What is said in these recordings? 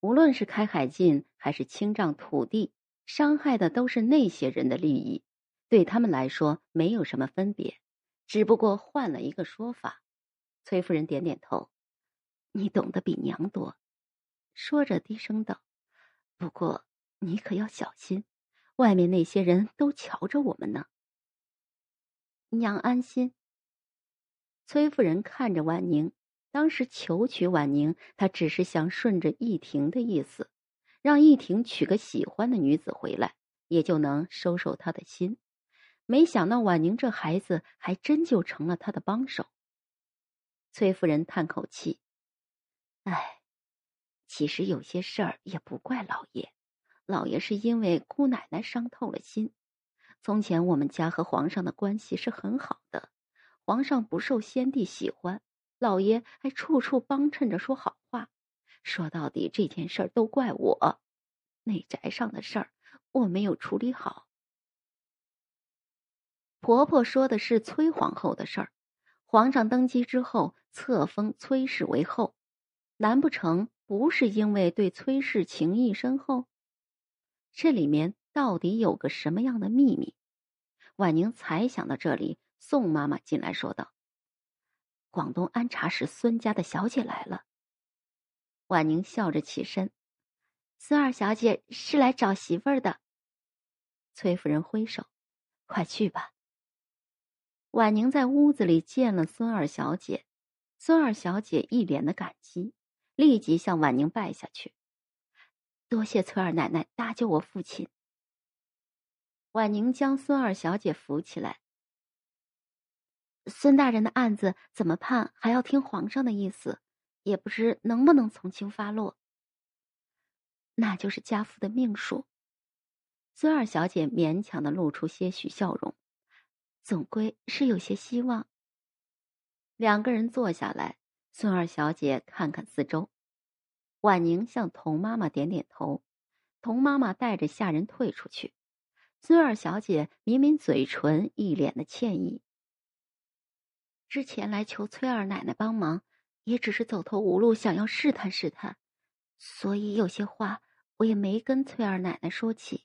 无论是开海禁还是侵占土地，伤害的都是那些人的利益，对他们来说没有什么分别，只不过换了一个说法。崔夫人点点头：“你懂得比娘多。”说着低声道：“不过你可要小心，外面那些人都瞧着我们呢。”娘安心。崔夫人看着婉宁。当时求娶婉宁，他只是想顺着易婷的意思，让易婷娶个喜欢的女子回来，也就能收收他的心。没想到婉宁这孩子还真就成了他的帮手。崔夫人叹口气：“哎，其实有些事儿也不怪老爷，老爷是因为姑奶奶伤透了心。从前我们家和皇上的关系是很好的，皇上不受先帝喜欢。”老爷还处处帮衬着说好话，说到底这件事儿都怪我，内宅上的事儿我没有处理好。婆婆说的是崔皇后的事儿，皇上登基之后册封崔氏为后，难不成不是因为对崔氏情谊深厚？这里面到底有个什么样的秘密？婉宁才想到这里，宋妈妈进来说道。广东安察使孙家的小姐来了。婉宁笑着起身，孙二小姐是来找媳妇儿的。崔夫人挥手：“快去吧。”婉宁在屋子里见了孙二小姐，孙二小姐一脸的感激，立即向婉宁拜下去：“多谢崔二奶奶搭救我父亲。”婉宁将孙二小姐扶起来。孙大人的案子怎么判，还要听皇上的意思，也不知能不能从轻发落。那就是家父的命数。孙二小姐勉强的露出些许笑容，总归是有些希望。两个人坐下来，孙二小姐看看四周，婉宁向童妈妈点点头，童妈妈带着下人退出去。孙二小姐抿抿嘴唇，一脸的歉意。之前来求崔二奶奶帮忙，也只是走投无路，想要试探试探，所以有些话我也没跟崔二奶奶说起。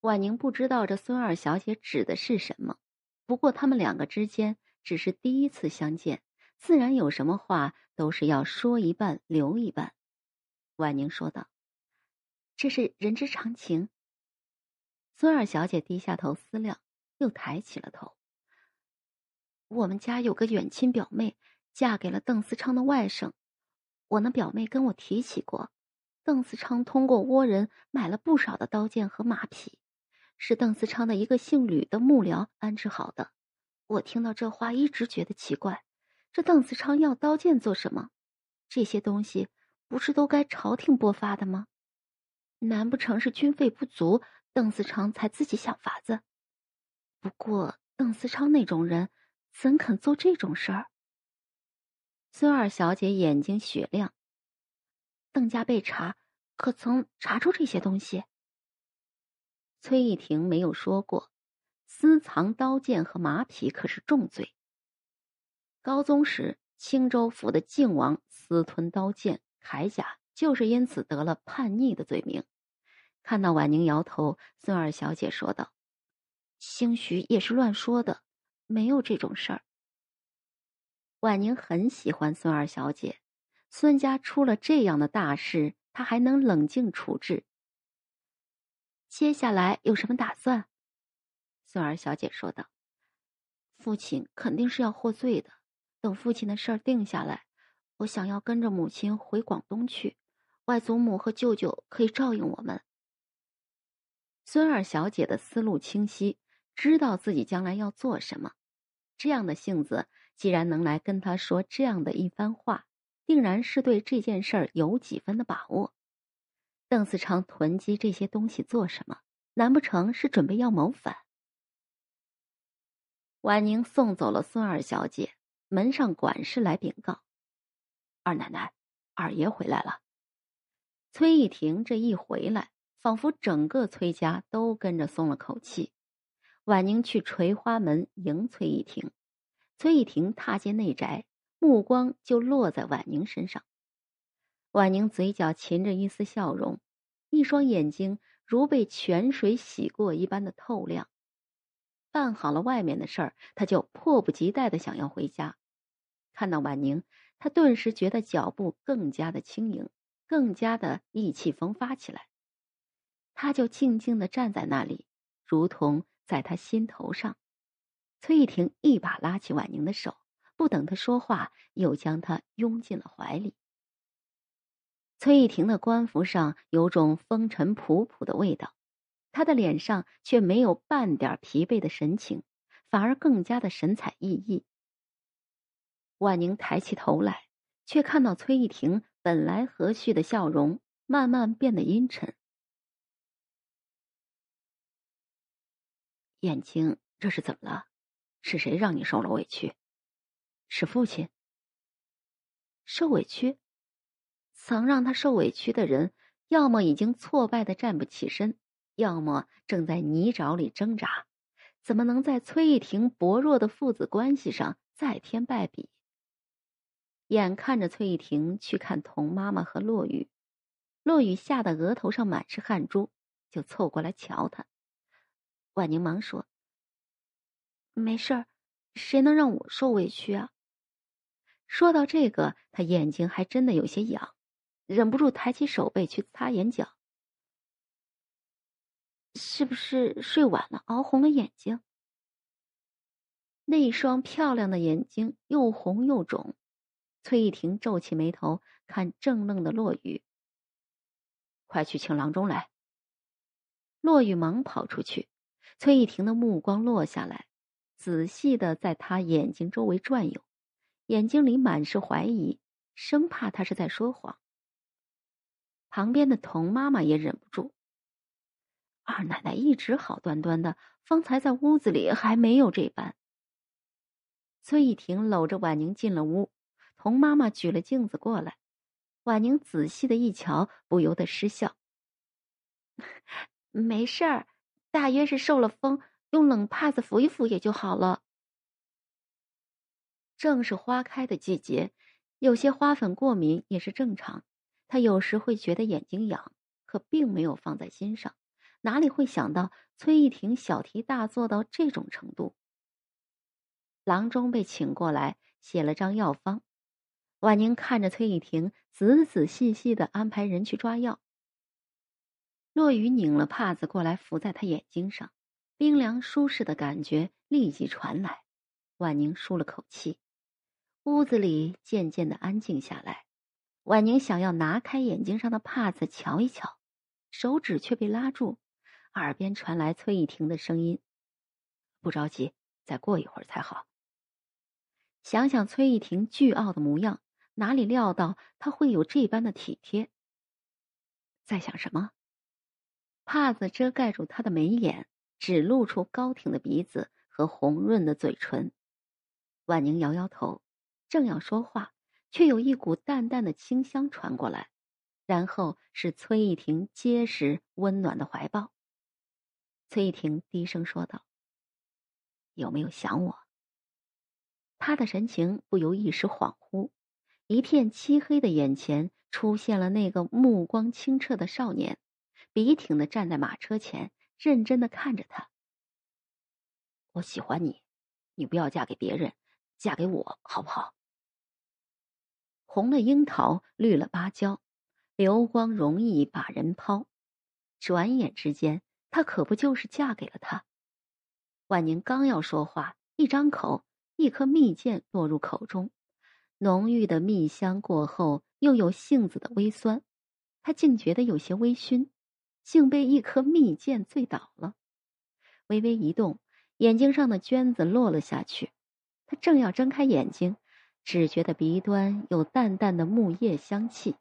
婉宁不知道这孙二小姐指的是什么，不过他们两个之间只是第一次相见，自然有什么话都是要说一半留一半。婉宁说道：“这是人之常情。”孙二小姐低下头思量，又抬起了头。我们家有个远亲表妹，嫁给了邓思昌的外甥。我那表妹跟我提起过，邓思昌通过倭人买了不少的刀剑和马匹，是邓思昌的一个姓吕的幕僚安置好的。我听到这话一直觉得奇怪，这邓思昌要刀剑做什么？这些东西不是都该朝廷拨发的吗？难不成是军费不足，邓思昌才自己想法子？不过邓思昌那种人。怎肯做这种事儿？孙二小姐眼睛雪亮。邓家被查，可曾查出这些东西？崔玉婷没有说过，私藏刀剑和马匹可是重罪。高宗时，青州府的靖王私吞刀剑铠甲，就是因此得了叛逆的罪名。看到婉宁摇头，孙二小姐说道：“兴许也是乱说的。”没有这种事儿。婉宁很喜欢孙二小姐，孙家出了这样的大事，她还能冷静处置。接下来有什么打算？孙二小姐说道：“父亲肯定是要获罪的，等父亲的事儿定下来，我想要跟着母亲回广东去，外祖母和舅舅可以照应我们。”孙二小姐的思路清晰，知道自己将来要做什么。这样的性子，既然能来跟他说这样的一番话，定然是对这件事儿有几分的把握。邓思昌囤积这些东西做什么？难不成是准备要谋反？婉宁送走了孙二小姐，门上管事来禀告：“二奶奶，二爷回来了。”崔一婷这一回来，仿佛整个崔家都跟着松了口气。婉宁去垂花门迎崔一婷。崔一婷踏进内宅，目光就落在婉宁身上。婉宁嘴角噙着一丝笑容，一双眼睛如被泉水洗过一般的透亮。办好了外面的事儿，他就迫不及待的想要回家。看到婉宁，他顿时觉得脚步更加的轻盈，更加的意气风发起来。他就静静的站在那里，如同……在他心头上，崔玉婷一把拉起婉宁的手，不等他说话，又将他拥进了怀里。崔玉婷的官服上有种风尘仆仆的味道，她的脸上却没有半点疲惫的神情，反而更加的神采奕奕。婉宁抬起头来，却看到崔玉婷本来和煦的笑容慢慢变得阴沉。燕青，这是怎么了？是谁让你受了委屈？是父亲？受委屈？曾让他受委屈的人，要么已经挫败的站不起身，要么正在泥沼里挣扎，怎么能在崔玉婷薄弱的父子关系上再添败笔？眼看着崔玉婷去看童妈妈和骆雨，骆雨吓得额头上满是汗珠，就凑过来瞧他。婉宁忙说：“没事儿，谁能让我受委屈啊？”说到这个，她眼睛还真的有些痒，忍不住抬起手背去擦眼角。是不是睡晚了，熬红了眼睛？那一双漂亮的眼睛又红又肿，崔玉婷皱起眉头，看怔愣的骆雨。快去请郎中来。”骆雨忙跑出去。崔玉婷的目光落下来，仔细的在她眼睛周围转悠，眼睛里满是怀疑，生怕她是在说谎。旁边的童妈妈也忍不住。二奶奶一直好端端的，方才在屋子里还没有这般。崔玉婷搂着婉宁进了屋，童妈妈举了镜子过来，婉宁仔细的一瞧，不由得失笑。没事儿。大约是受了风，用冷帕子敷一敷也就好了。正是花开的季节，有些花粉过敏也是正常。他有时会觉得眼睛痒，可并没有放在心上，哪里会想到崔玉婷小题大做到这种程度。郎中被请过来，写了张药方。婉宁看着崔玉婷，仔仔细细的安排人去抓药。落雨拧了帕子过来，伏在他眼睛上，冰凉舒适的感觉立即传来。婉宁舒了口气，屋子里渐渐的安静下来。婉宁想要拿开眼睛上的帕子瞧一瞧，手指却被拉住，耳边传来崔一婷的声音：“不着急，再过一会儿才好。”想想崔一婷倨傲的模样，哪里料到他会有这般的体贴。在想什么？帕子遮盖住他的眉眼，只露出高挺的鼻子和红润的嘴唇。婉宁摇摇头，正要说话，却有一股淡淡的清香传过来，然后是崔一婷结实温暖的怀抱。崔一婷低声说道：“有没有想我？”他的神情不由一时恍惚，一片漆黑的眼前出现了那个目光清澈的少年。笔挺的站在马车前，认真的看着他。我喜欢你，你不要嫁给别人，嫁给我好不好？红了樱桃，绿了芭蕉，流光容易把人抛，转眼之间，他可不就是嫁给了他？婉宁刚要说话，一张口，一颗蜜饯落入口中，浓郁的蜜香过后，又有杏子的微酸，她竟觉得有些微醺。竟被一颗蜜饯醉倒了，微微一动，眼睛上的绢子落了下去。他正要睁开眼睛，只觉得鼻端有淡淡的木叶香气。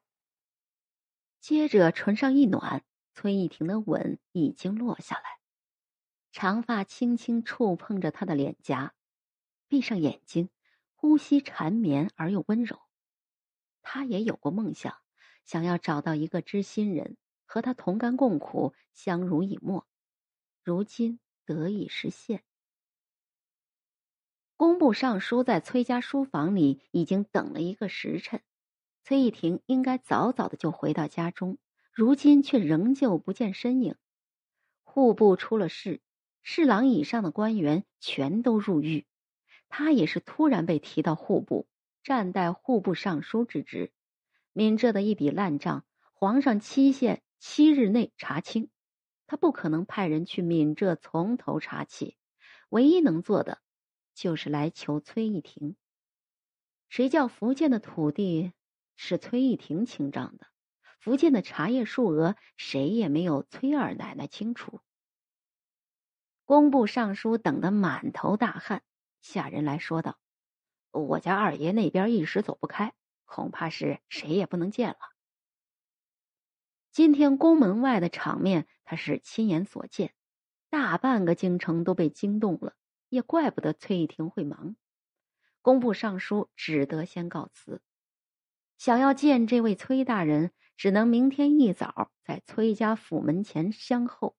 接着唇上一暖，崔一婷的吻已经落下来，长发轻轻触碰着他的脸颊。闭上眼睛，呼吸缠绵而又温柔。他也有过梦想，想要找到一个知心人。和他同甘共苦，相濡以沫，如今得以实现。工部尚书在崔家书房里已经等了一个时辰，崔义亭应该早早的就回到家中，如今却仍旧不见身影。户部出了事，侍郎以上的官员全都入狱，他也是突然被提到户部，暂代户部尚书之职。闽浙的一笔烂账，皇上期限。七日内查清，他不可能派人去闽浙从头查起。唯一能做的，就是来求崔义庭。谁叫福建的土地是崔义庭清账的，福建的茶叶数额谁也没有崔二奶奶清楚。工部尚书等得满头大汗，下人来说道：“我家二爷那边一时走不开，恐怕是谁也不能见了。”今天宫门外的场面，他是亲眼所见，大半个京城都被惊动了。也怪不得崔玉婷会忙，工部尚书只得先告辞。想要见这位崔大人，只能明天一早在崔家府门前相候。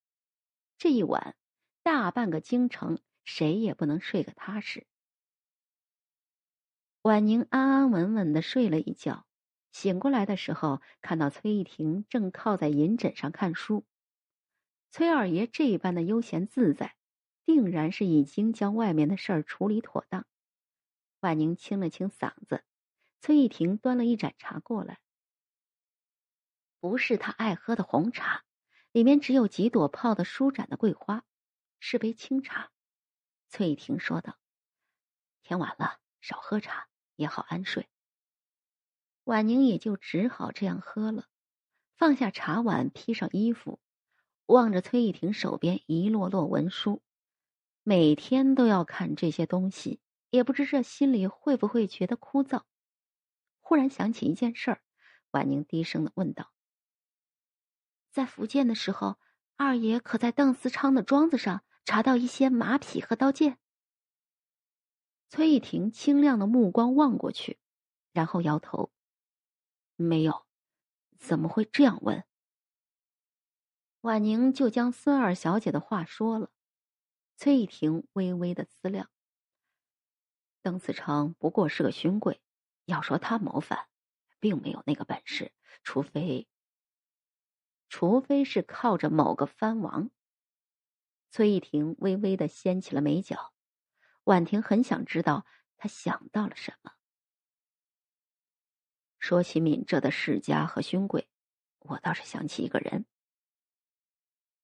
这一晚，大半个京城谁也不能睡个踏实。婉宁安安稳稳的睡了一觉。醒过来的时候，看到崔玉婷正靠在银枕上看书。崔二爷这般的悠闲自在，定然是已经将外面的事儿处理妥当。万宁清了清嗓子，崔玉婷端了一盏茶过来。不是他爱喝的红茶，里面只有几朵泡的舒展的桂花，是杯清茶。崔玉婷说道：“天晚了，少喝茶也好安睡。”婉宁也就只好这样喝了，放下茶碗，披上衣服，望着崔玉婷手边一摞摞文书，每天都要看这些东西，也不知这心里会不会觉得枯燥。忽然想起一件事儿，婉宁低声的问道：“在福建的时候，二爷可在邓思昌的庄子上查到一些马匹和刀剑？”崔玉婷清亮的目光望过去，然后摇头。没有，怎么会这样问？婉宁就将孙二小姐的话说了。崔玉婷微微的思量，邓子昌不过是个勋贵，要说他谋反，并没有那个本事，除非……除非是靠着某个藩王。崔玉婷微微的掀起了眉角，婉婷很想知道他想到了什么。说起闽浙的世家和勋贵，我倒是想起一个人。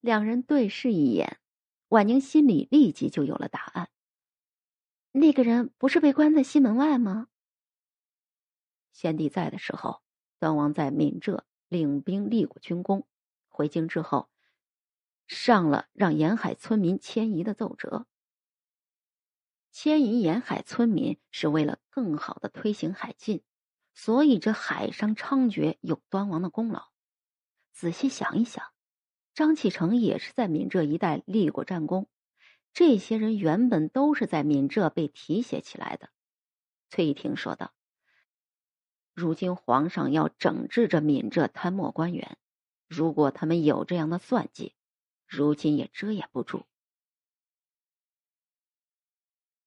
两人对视一眼，婉宁心里立即就有了答案。那个人不是被关在西门外吗？先帝在的时候，端王在闽浙领兵立过军功，回京之后，上了让沿海村民迁移的奏折。迁移沿海村民是为了更好的推行海禁。所以，这海商猖獗有端王的功劳。仔细想一想，张启成也是在闽浙一带立过战功，这些人原本都是在闽浙被提携起来的。崔一亭说道：“如今皇上要整治这闽浙贪墨官员，如果他们有这样的算计，如今也遮掩不住。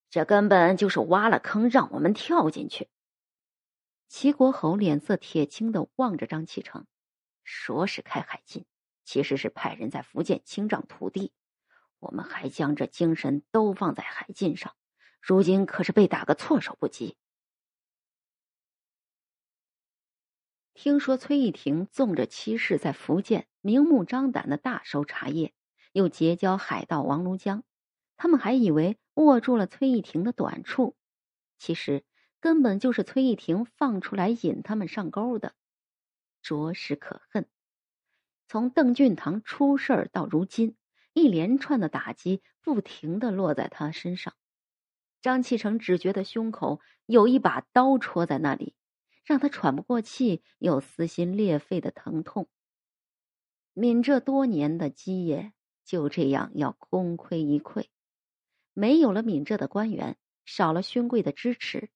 这根本就是挖了坑让我们跳进去。”齐国侯脸色铁青的望着张启成，说是开海禁，其实是派人在福建清账土地。我们还将这精神都放在海禁上，如今可是被打个措手不及。听说崔义亭纵着妻室在福建明目张胆的大收茶叶，又结交海盗王龙江，他们还以为握住了崔义亭的短处，其实。根本就是崔一庭放出来引他们上钩的，着实可恨。从邓俊堂出事儿到如今，一连串的打击不停的落在他身上。张启成只觉得胸口有一把刀戳在那里，让他喘不过气，又撕心裂肺的疼痛。闽浙多年的基业就这样要功亏一篑，没有了闽浙的官员，少了勋贵的支持。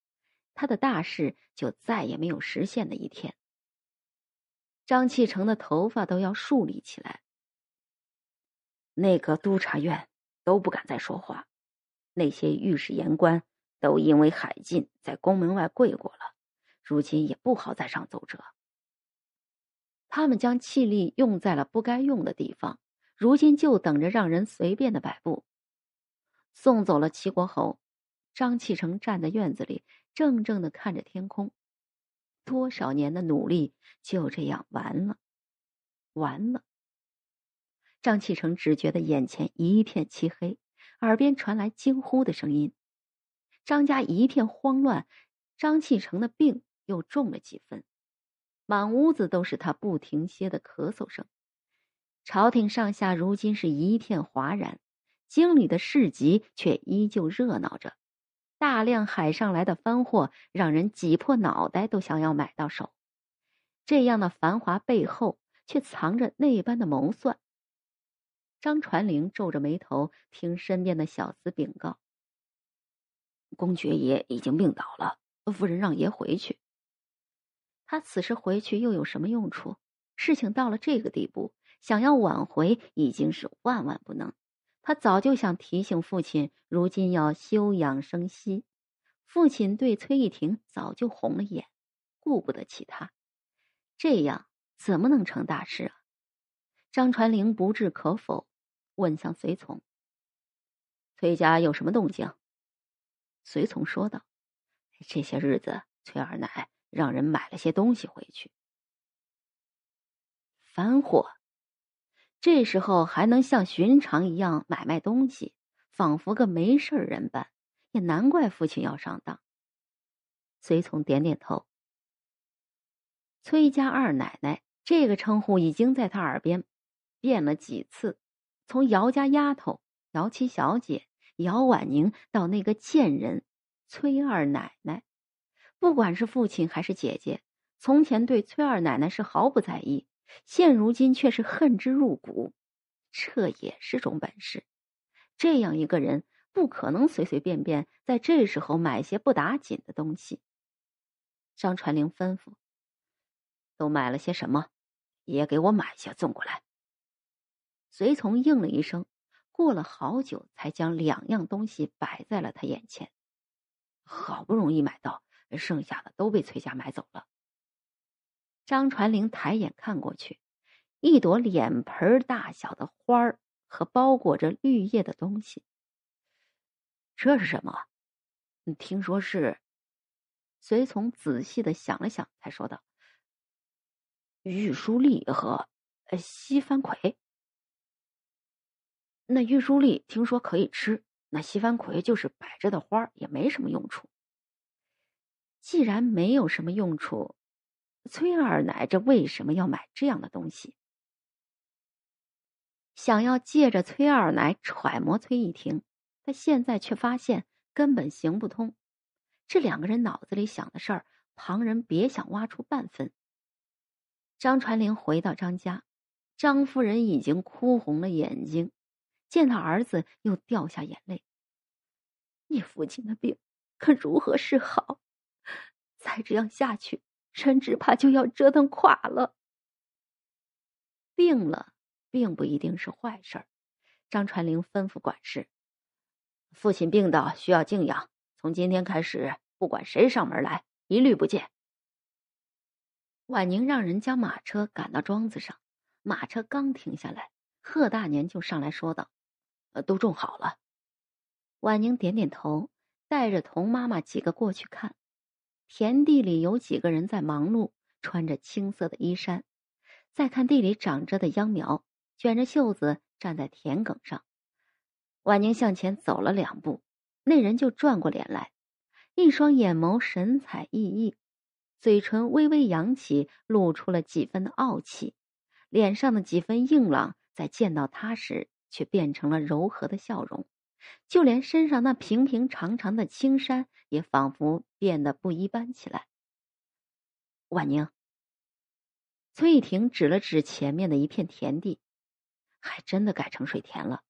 他的大事就再也没有实现的一天。张启成的头发都要竖立起来。那个督察院都不敢再说话，那些御史言官都因为海禁在宫门外跪过了，如今也不好再上奏折。他们将气力用在了不该用的地方，如今就等着让人随便的摆布。送走了齐国侯，张启成站在院子里。怔怔的看着天空，多少年的努力就这样完了，完了。张启成只觉得眼前一片漆黑，耳边传来惊呼的声音，张家一片慌乱，张启成的病又重了几分，满屋子都是他不停歇的咳嗽声，朝廷上下如今是一片哗然，京里的市集却依旧热闹着。大量海上来的番货，让人挤破脑袋都想要买到手。这样的繁华背后，却藏着那般的谋算。张传玲皱着眉头，听身边的小厮禀告：“公爵爷已经病倒了，夫人让爷回去。”他此时回去又有什么用处？事情到了这个地步，想要挽回已经是万万不能。他早就想提醒父亲，如今要休养生息。父亲对崔义婷早就红了眼，顾不得其他，这样怎么能成大事啊？张传玲不置可否，问向随从：“崔家有什么动静？”随从说道：“这些日子，崔二奶让人买了些东西回去。”反火。这时候还能像寻常一样买卖东西，仿佛个没事人般，也难怪父亲要上当。随从点点头。崔家二奶奶这个称呼已经在他耳边变了几次，从姚家丫头、姚七小姐、姚婉宁到那个贱人崔二奶奶，不管是父亲还是姐姐，从前对崔二奶奶是毫不在意。现如今却是恨之入骨，这也是种本事。这样一个人不可能随随便便在这时候买些不打紧的东西。张传灵吩咐：“都买了些什么？也给我买些送过来。”随从应了一声，过了好久才将两样东西摆在了他眼前。好不容易买到，剩下的都被崔家买走了。张传玲抬眼看过去，一朵脸盆大小的花儿和包裹着绿叶的东西。这是什么？听说是。随从仔细的想了想，才说道：“玉书立和呃西番葵。”那玉书丽听说可以吃，那西番葵就是摆着的花儿，也没什么用处。既然没有什么用处。崔二奶这为什么要买这样的东西？想要借着崔二奶揣摩崔一婷，她现在却发现根本行不通。这两个人脑子里想的事儿，旁人别想挖出半分。张传林回到张家，张夫人已经哭红了眼睛，见他儿子又掉下眼泪。你父亲的病可如何是好？再这样下去。臣只怕就要折腾垮了。病了，并不一定是坏事儿。张传玲吩咐管事：“父亲病倒，需要静养。从今天开始，不管谁上门来，一律不见。”婉宁让人将马车赶到庄子上。马车刚停下来，贺大年就上来说道：“呃，都种好了。”婉宁点点头，带着童妈妈几个过去看。田地里有几个人在忙碌，穿着青色的衣衫。再看地里长着的秧苗，卷着袖子站在田埂上。婉宁向前走了两步，那人就转过脸来，一双眼眸神采奕奕，嘴唇微微扬起，露出了几分的傲气。脸上的几分硬朗，在见到他时却变成了柔和的笑容。就连身上那平平常常的青衫也仿佛变得不一般起来。婉宁，崔玉婷指了指前面的一片田地，还真的改成水田了。